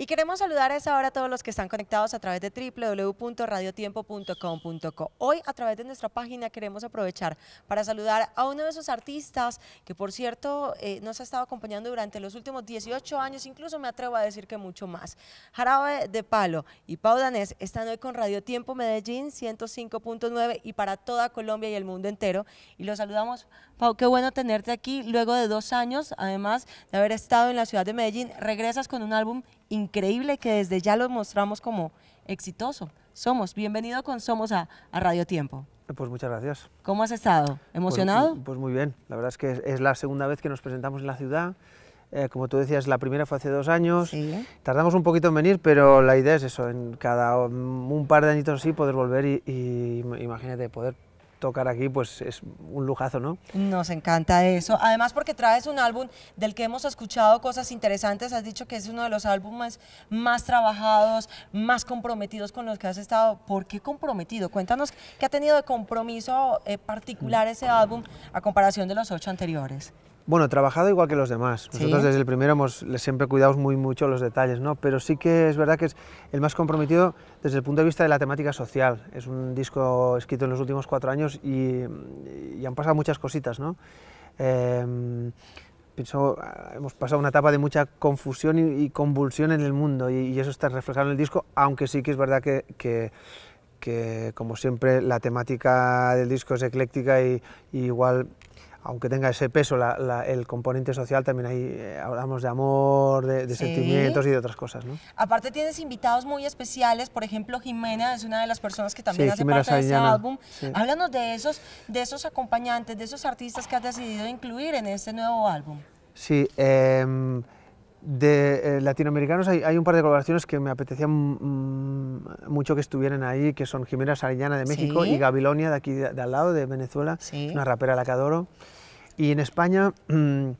Y queremos saludar a a todos los que están conectados a través de www.radiotiempo.com.co. Hoy a través de nuestra página queremos aprovechar para saludar a uno de esos artistas que por cierto eh, nos ha estado acompañando durante los últimos 18 años, incluso me atrevo a decir que mucho más. Jarabe de Palo y Pau Danés están hoy con Radio Tiempo Medellín 105.9 y para toda Colombia y el mundo entero. Y los saludamos. Pau, qué bueno tenerte aquí luego de dos años, además de haber estado en la ciudad de Medellín. Regresas con un álbum increíble que desde ya lo mostramos como exitoso. Somos, bienvenido con Somos a, Radio Tiempo. Pues muchas gracias. ¿Cómo has estado? ¿Emocionado? Pues, pues muy bien, la verdad es que es, la segunda vez que nos presentamos en la ciudad. Eh, como tú decías, la primera fue hace dos años. Tardamos un poquito en venir, pero la idea es eso, en cada un par de añitos así poder volver y, y imagínate, poder tocar aquí, pues es un lujazo, ¿no? Nos encanta eso. Además porque traes un álbum del que hemos escuchado cosas interesantes, has dicho que es uno de los álbumes más trabajados, más comprometidos con los que has estado. ¿Por qué comprometido? Cuéntanos qué ha tenido de compromiso eh, particular ese álbum a comparación de los ocho anteriores. Bueno, trabajado igual que los demás. Nosotros desde el primero hemos siempre cuidado muy mucho los detalles, ¿no? Pero sí que es verdad que es el más comprometido desde el punto de vista de la temática social. Es un disco escrito en los últimos cuatro años y, han pasado muchas cositas, ¿no? Em, pienso, ah, hemos pasado una etapa de mucha confusión y, convulsión en el mundo y, eso está reflejado en el disco, aunque sí que es verdad que, como siempre la temática del disco es ecléctica y igual aunque tenga ese peso el componente social, también ahí eh, hablamos de amor, de, sentimientos y de otras cosas. Aparte tienes invitados muy especiales, por ejemplo Jimena es una de las personas que también hace parte de este álbum. Háblanos de esos, de esos acompañantes, de esos artistas que has decidido incluir en este nuevo álbum. Sí, eh, de eh, latinoamericanos hay, un par de colaboraciones que me apetecían mm, mucho que estuvieran ahí, que son Jimena Sariñana de México y Gabilonia de aquí de, al lado, de Venezuela, una rapera la que Y en España... Mm,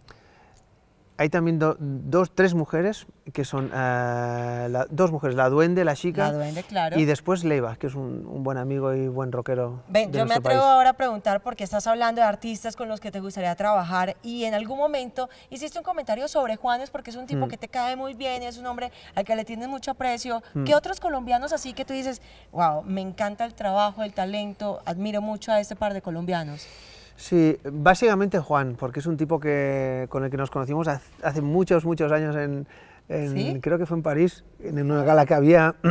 hay también dos, tres mujeres que son eh, dos mujeres, la duende, la chica. La duende, claro. Y después Leiva, que es un, buen amigo y buen rockero. Ven, yo me atrevo ahora a preguntar porque estás hablando de artistas con los que te gustaría trabajar y en algún momento hiciste un comentario sobre Juanes porque es un tipo mm. que te cae muy bien, es un hombre al que le tienes mucho aprecio. que mm. ¿Qué otros colombianos así que tú dices, wow, me encanta el trabajo, el talento, admiro mucho a este par de colombianos? Sí, básicamente Juan, porque es un tipo con el que nos conocimos hace muchos, muchos años en, creo que fue en París, en una gala que había.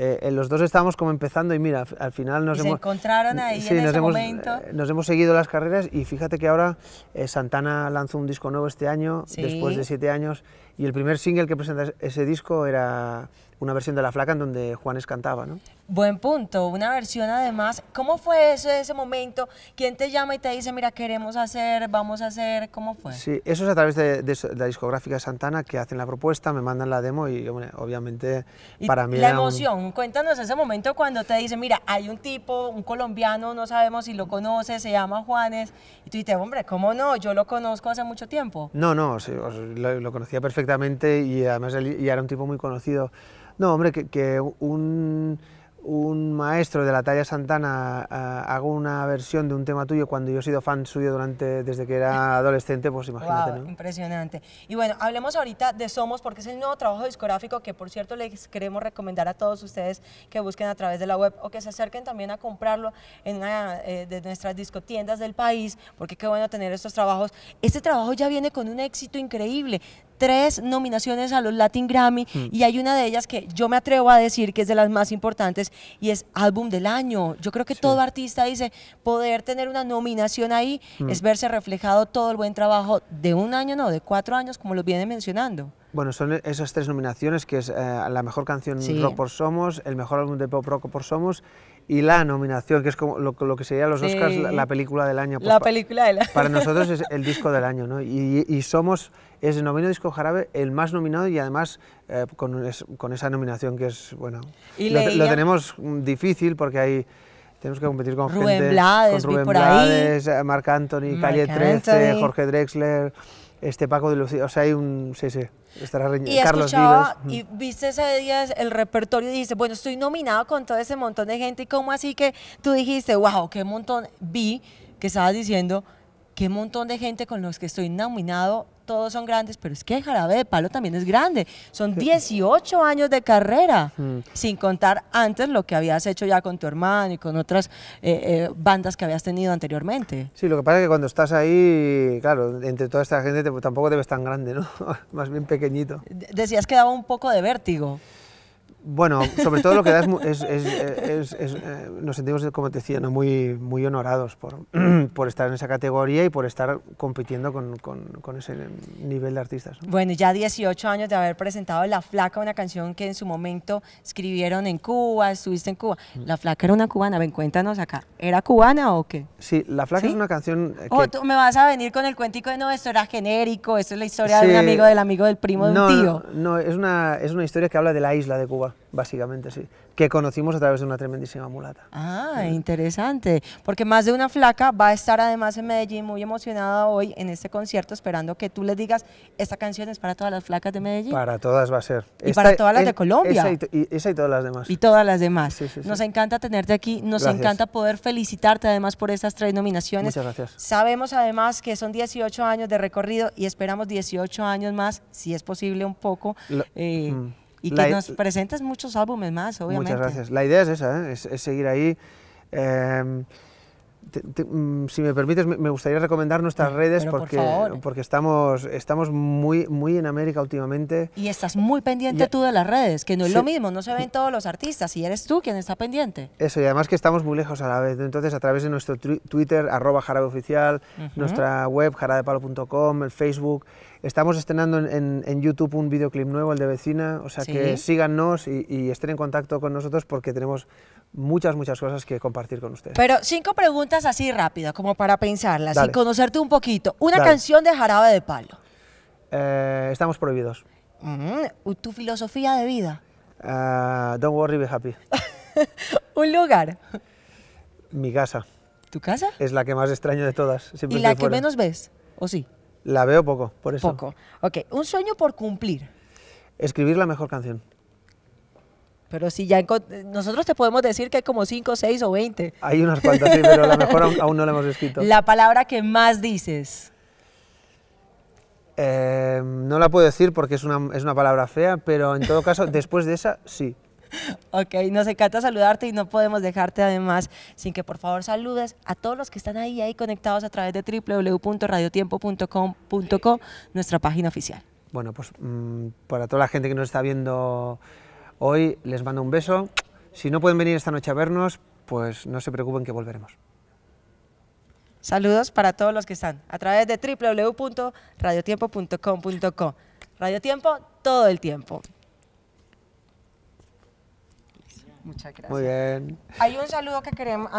Eh, los dos estábamos como empezando y mira, al final nos hemos... encontraron ahí en nos hemos, momento. Eh, nos hemos seguido las carreras y fíjate que ahora eh, Santana lanzó un disco nuevo este año, después de siete años, y el primer single que presenta ese disco era una versión de La Flaca en donde Juanes cantaba, ¿no? Buen punto, una versión además. ¿Cómo fue eso, ese momento? ¿Quién te llama y te dice, mira, queremos hacer, vamos a hacer? ¿Cómo fue? Sí, eso es a través de, la discográfica Santana que hacen la propuesta, me mandan la demo y obviamente para mí... La emoción, cuéntanos ese momento cuando te dicen, mira, hay un tipo, un colombiano, no sabemos si lo conoces, se llama Juanes, y tú dices, hombre, ¿cómo no? Yo lo conozco hace mucho tiempo. No, no, lo, lo conocía perfectamente y además él era un tipo muy conocido. No, hombre, que, un, un, maestro de la talla Santana eh, haga una versión de un tema tuyo cuando yo he sido fan suyo durante, desde que era adolescente, pues imagínate. Impresionante. Y bueno, hablemos ahorita de Somos, porque es el nuevo trabajo discográfico que, por cierto, les queremos recomendar a todos ustedes que busquen a través de la web o que se acerquen también a comprarlo en una eh, de nuestras discotiendas del país, porque qué bueno tener estos trabajos. Este trabajo ya viene con un éxito increíble tres nominaciones a los Latin Grammy mm. y hay una de ellas que yo me atrevo a decir que es de las más importantes y es álbum del año. Yo creo que todo artista dice, poder tener una nominación ahí mm. es verse reflejado todo el buen trabajo de un año, no, de cuatro años, como lo viene mencionando. Bueno, son esas tres nominaciones, que es eh, la mejor canción rock por Somos, el mejor álbum de pop rock por Somos y la nominación, que es como lo, que sería los Oscars, la, película del año. la pues película del año. Para nosotros es el disco del año, ¿no? Y, y somos, es el noveno disco Jarabe, el más nominado y además eh, con, con, esa nominación que es, bueno, lo, tenemos difícil porque hay tenemos que competir con Rubén gente, Blades, Rubén Blades, eh, Marc Anthony, Calle 13, Jorge Drexler, este Paco de Lucía, o sea, hay un, sí, sí, estará y Carlos Y mm. viste ese día el repertorio y dijiste, bueno, estoy nominado con todo ese montón de gente, y cómo así que tú dijiste, wow, qué montón, vi que estabas diciendo, qué montón de gente con los que estoy nominado todos son grandes, pero es que Jarabe de Palo también es grande. Son 18 años de carrera, mm. sin contar antes lo que habías hecho ya con tu hermano y con otras eh, eh, bandas que habías tenido anteriormente. Sí, lo que pasa es que cuando estás ahí, claro, entre toda esta gente tampoco te ves tan grande, ¿no? Más bien pequeñito. decías que daba un poco de vértigo. Bueno, sobre todo lo que da es, eh, nos sentimos, como te decía, ¿no? muy, muy honorados por, por, estar en esa categoría y por estar compitiendo con, con, ese nivel de artistas. Bueno, ya 18 años de haber presentado La Flaca, una canción que en su momento escribieron en Cuba, estuviste en Cuba. Mm. La Flaca era una cubana, ven, cuéntanos acá, ¿era cubana o qué? Sí, La Flaca es una canción... Que... Oh, tú me vas a venir con el cuentico de, no, esto era genérico, esto es la historia de un amigo del amigo del primo de un tío. No, no, es, una, es una historia que habla de la isla de Cuba básicamente, sí, que conocimos a través de una tremendísima mulata. Ah, interesante, porque más de una flaca va a estar además en Medellín muy emocionada hoy en este concierto, esperando que tú le digas, esta canción es para todas las flacas de Medellín. Para todas va a ser. Y para todas las de Colombia. y, esa y, todas las demás. Y todas las demás. nos encanta tenerte aquí, nos encanta poder felicitarte además por estas tres nominaciones. Muchas gracias. Sabemos además que son 18 años de recorrido y esperamos 18 años más, si es posible un poco. Eh, mm. Y que nos presentes muchos álbumes más, obviamente. Muchas gracias. La idea es esa, ¿eh? es, seguir ahí. Eh, Mm, si me permites, me gustaría recomendar nuestras redes porque, estamos, muy, muy en América últimamente. Y estás muy pendiente tú de las redes, que no es lo mismo, no se ven todos los artistas y eres tú quien está pendiente. Eso, y además que estamos muy lejos a la vez. Entonces, a través de nuestro Twitter, arroba jarabeoficial, nuestra web jarabepalo.com, el Facebook, Estamos estrenando en, YouTube un videoclip nuevo, el de Vecina, o sea que síganos y, estén en contacto con nosotros porque tenemos muchas, muchas cosas que compartir con ustedes. Pero cinco preguntas así rápidas, como para pensarlas y conocerte un poquito. Una canción de Jarabe de Palo. Eh, estamos prohibidos. Mm, ¿Tu filosofía de vida? Eh, don't worry, be happy. ¿Un lugar? Mi casa. ¿Tu casa? Es la que más extraño de todas. ¿Y la que menos ves? ¿O sí? La veo poco, por eso. Poco. Ok. ¿Un sueño por cumplir? Escribir la mejor canción. Pero si ya nosotros te podemos decir que hay como 5, 6 o 20. Hay unas cuantas, sí, pero a lo mejor aún, no la hemos escrito. La palabra que más dices. Eh, no la puedo decir porque es una, es una palabra fea, pero en todo caso, después de esa, sí. Ok, nos encanta saludarte y no podemos dejarte además sin que por favor saludes a todos los que están ahí, ahí conectados a través de www.radiotiempo.com.co, nuestra página oficial. Bueno, pues mm, para toda la gente que nos está viendo Hoy les mando un beso. Si no pueden venir esta noche a vernos, pues no se preocupen que volveremos. Saludos para todos los que están a través de www.radiotiempo.com.co. Radiotiempo, todo el tiempo. Muchas gracias. Muy bien. Hay un saludo que queremos...